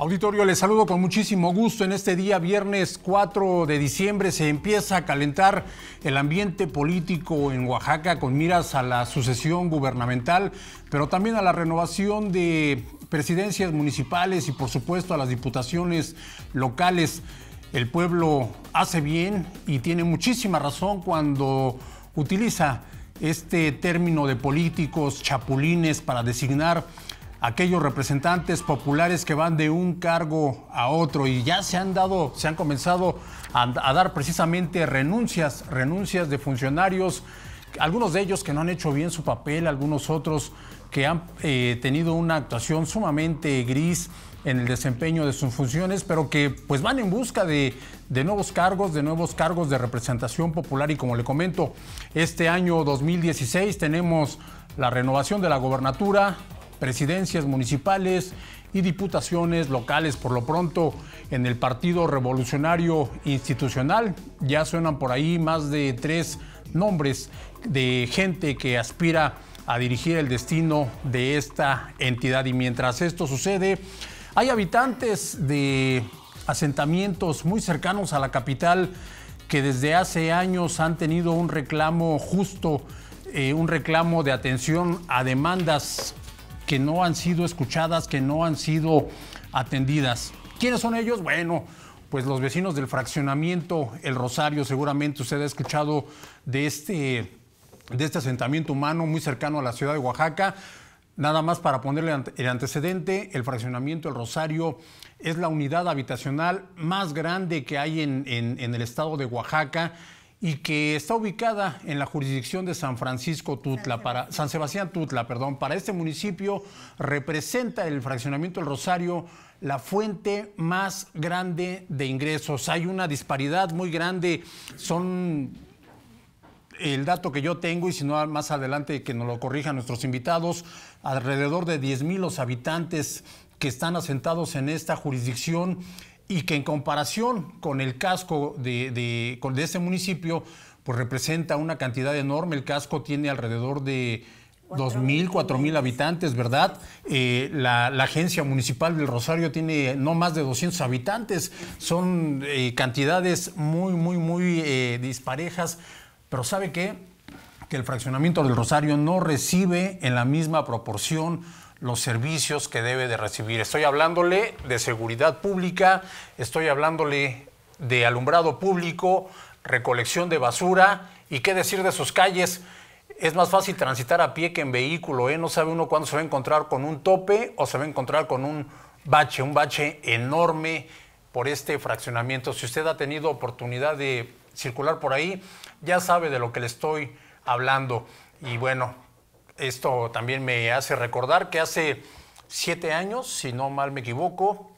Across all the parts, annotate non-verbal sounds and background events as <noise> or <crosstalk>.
Auditorio, les saludo con muchísimo gusto. En este día, viernes 4 de diciembre, se empieza a calentar el ambiente político en Oaxaca con miras a la sucesión gubernamental, pero también a la renovación de presidencias municipales y, por supuesto, a las diputaciones locales. El pueblo hace bien y tiene muchísima razón cuando utiliza este término de políticos chapulines para designar aquellos representantes populares que van de un cargo a otro y ya se han dado, se han comenzado a, dar precisamente renuncias, renuncias de funcionarios, algunos de ellos que no han hecho bien su papel, algunos otros que han eh, tenido una actuación sumamente gris en el desempeño de sus funciones, pero que pues van en busca de, de nuevos cargos, de nuevos cargos de representación popular y como le comento, este año 2016 tenemos la renovación de la gobernatura, presidencias municipales y diputaciones locales. Por lo pronto, en el Partido Revolucionario Institucional ya suenan por ahí más de tres nombres de gente que aspira a dirigir el destino de esta entidad. Y mientras esto sucede, hay habitantes de asentamientos muy cercanos a la capital que desde hace años han tenido un reclamo justo, eh, un reclamo de atención a demandas que no han sido escuchadas, que no han sido atendidas. ¿Quiénes son ellos? Bueno, pues los vecinos del fraccionamiento El Rosario, seguramente usted ha escuchado de este, de este asentamiento humano muy cercano a la ciudad de Oaxaca. Nada más para ponerle el antecedente, el fraccionamiento El Rosario es la unidad habitacional más grande que hay en, en el estado de Oaxaca y que está ubicada en la jurisdicción de San Francisco Tutla, para, San Sebastián Tutla, perdón, para este municipio representa el fraccionamiento del Rosario la fuente más grande de ingresos. Hay una disparidad muy grande, son el dato que yo tengo, y si no más adelante que nos lo corrijan nuestros invitados, alrededor de 10 mil los habitantes que están asentados en esta jurisdicción y que en comparación con el casco de, de, este municipio, pues representa una cantidad enorme. El casco tiene alrededor de 2.000, 4.000 habitantes, ¿verdad? Eh, la, agencia municipal del Rosario tiene no más de 200 habitantes. Son eh, cantidades muy, muy, muy eh, disparejas. Pero ¿sabe qué? Que el fraccionamiento del Rosario no recibe en la misma proporción los servicios que debe de recibir. Estoy hablándole de seguridad pública, estoy hablándole de alumbrado público, recolección de basura y qué decir de sus calles. Es más fácil transitar a pie que en vehículo, ¿eh? no sabe uno cuándo se va a encontrar con un tope o se va a encontrar con un bache, un bache enorme por este fraccionamiento. Si usted ha tenido oportunidad de circular por ahí, ya sabe de lo que le estoy hablando. Y bueno, esto también me hace recordar que hace siete años, si no mal me equivoco,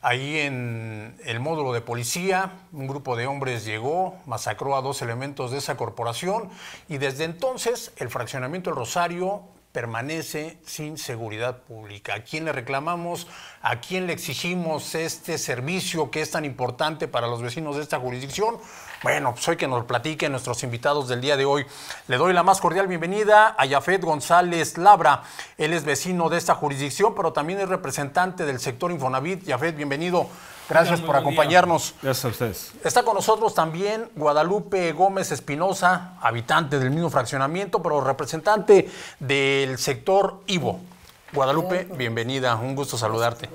ahí en el módulo de policía, un grupo de hombres llegó, masacró a dos elementos de esa corporación y desde entonces el fraccionamiento del Rosario permanece sin seguridad pública. ¿A quién le reclamamos? ¿A quién le exigimos este servicio que es tan importante para los vecinos de esta jurisdicción? Bueno, soy pues hoy que nos platiquen nuestros invitados del día de hoy. Le doy la más cordial bienvenida a Yafet González Labra. Él es vecino de esta jurisdicción, pero también es representante del sector Infonavit. Yafet, bienvenido Gracias por acompañarnos. Gracias a ustedes. Está con nosotros también Guadalupe Gómez Espinosa, habitante del mismo fraccionamiento, pero representante del sector Ivo. Guadalupe, bienvenida, un gusto saludarte.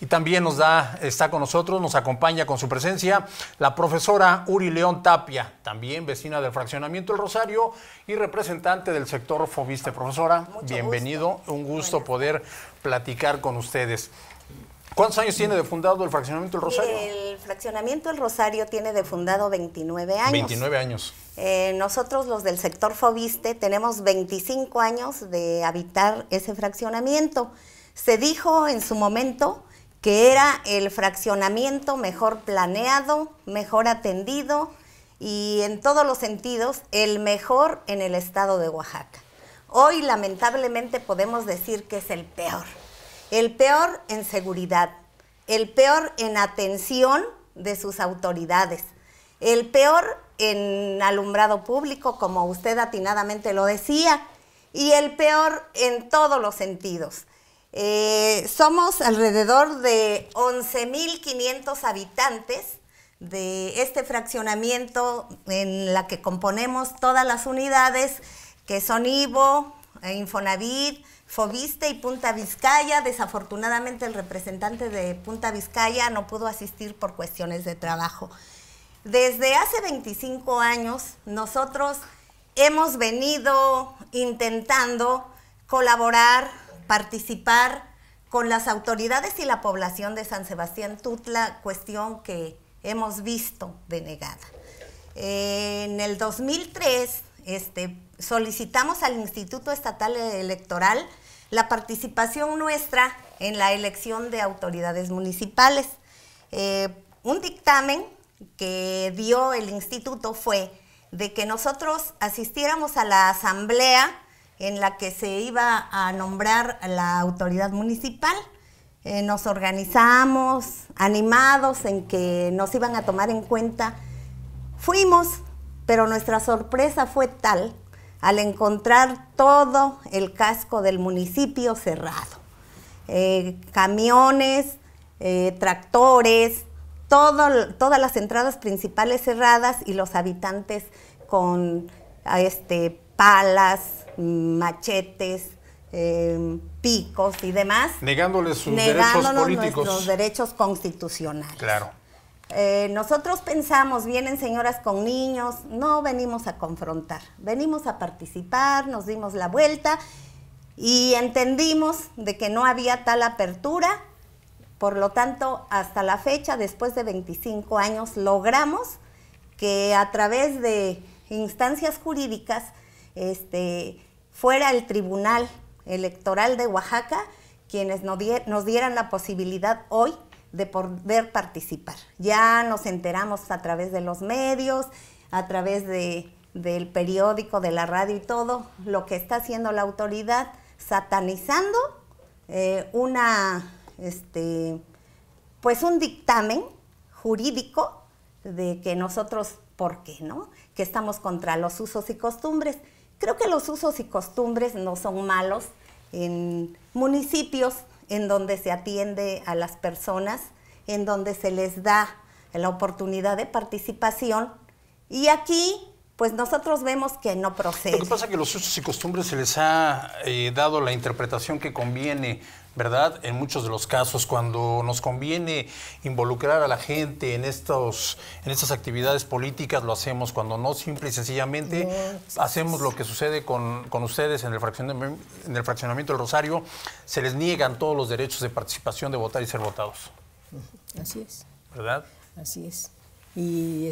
Y también nos da, está con nosotros, nos acompaña con su presencia la profesora Uri León Tapia, también vecina del fraccionamiento El Rosario y representante del sector Fobiste. Profesora, bienvenido, un gusto poder platicar con ustedes. ¿Cuántos años tiene de fundado el fraccionamiento El Rosario? El fraccionamiento El Rosario tiene de fundado 29 años. 29 años. Eh, nosotros los del sector Fobiste tenemos 25 años de habitar ese fraccionamiento. Se dijo en su momento que era el fraccionamiento mejor planeado, mejor atendido y en todos los sentidos el mejor en el estado de Oaxaca. Hoy lamentablemente podemos decir que es el peor el peor en seguridad, el peor en atención de sus autoridades, el peor en alumbrado público, como usted atinadamente lo decía, y el peor en todos los sentidos. Eh, somos alrededor de 11.500 habitantes de este fraccionamiento en la que componemos todas las unidades que son Ivo, Infonavit, Fobiste y Punta Vizcaya. Desafortunadamente el representante de Punta Vizcaya no pudo asistir por cuestiones de trabajo. Desde hace 25 años nosotros hemos venido intentando colaborar, participar con las autoridades y la población de San Sebastián Tutla, cuestión que hemos visto denegada. En el 2003 este, solicitamos al Instituto Estatal Electoral la participación nuestra en la elección de autoridades municipales. Eh, un dictamen que dio el instituto fue de que nosotros asistiéramos a la asamblea en la que se iba a nombrar la autoridad municipal. Eh, nos organizamos, animados en que nos iban a tomar en cuenta. Fuimos, pero nuestra sorpresa fue tal al encontrar todo el casco del municipio cerrado. Eh, camiones, eh, tractores, todas las entradas principales cerradas y los habitantes con este, palas, machetes, em, picos y demás. Negándoles sus derechos nuestros derechos constitucionales. Claro. Eh, nosotros pensamos, vienen señoras con niños, no venimos a confrontar, venimos a participar, nos dimos la vuelta y entendimos de que no había tal apertura, por lo tanto, hasta la fecha, después de 25 años, logramos que a través de instancias jurídicas este, fuera el Tribunal Electoral de Oaxaca quienes nos, dieran la posibilidad hoy de poder participar. Ya nos enteramos a través de los medios, a través de, del periódico, de la radio y todo, lo que está haciendo la autoridad, satanizando eh, una, este, pues un dictamen jurídico de que nosotros, ¿por qué no? Que estamos contra los usos y costumbres. Creo que los usos y costumbres no son malos en municipios en donde se atiende a las personas, en donde se les da la oportunidad de participación. Y aquí, pues nosotros vemos que no procede. Lo que pasa es que los usos y costumbres se les ha eh, dado la interpretación que conviene ¿verdad? En muchos de los casos, cuando nos conviene involucrar a la gente en, estos, en estas actividades políticas, lo hacemos. Cuando no, simple y sencillamente hacemos lo que sucede con, ustedes en el, en el fraccionamiento del Rosario, se les niegan todos los derechos de participación, de votar y ser votados. Así es. ¿Verdad? Así es. Y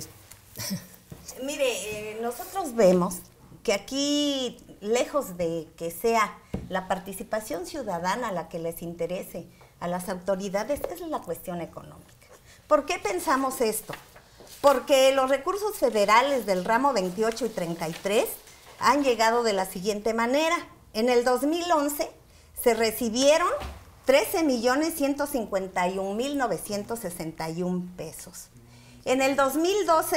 <laughs> Mire, eh, nosotros vemos que aquí lejos de que sea la participación ciudadana la que les interese a las autoridades, es la cuestión económica. ¿Por qué pensamos esto? Porque los recursos federales del ramo 28 y 33 han llegado de la siguiente manera. En el 2011 se recibieron 13.151.961 pesos. En el 2012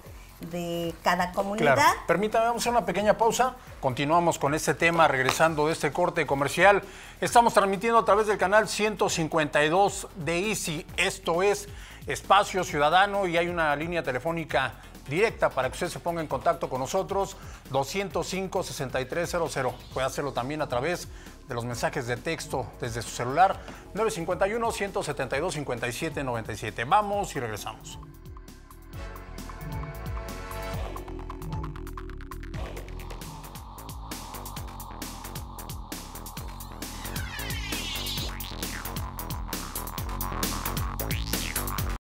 de cada comunidad. Permítame, vamos a hacer una pequeña pausa. Continuamos con este tema regresando de este corte comercial. Estamos transmitiendo a través del canal 152 de Easy. Esto es Espacio Ciudadano y hay una línea telefónica directa para que usted se ponga en contacto con nosotros, 205-6300. Puede hacerlo también a través de los mensajes de texto desde su celular, 951-172-5797. Vamos y regresamos.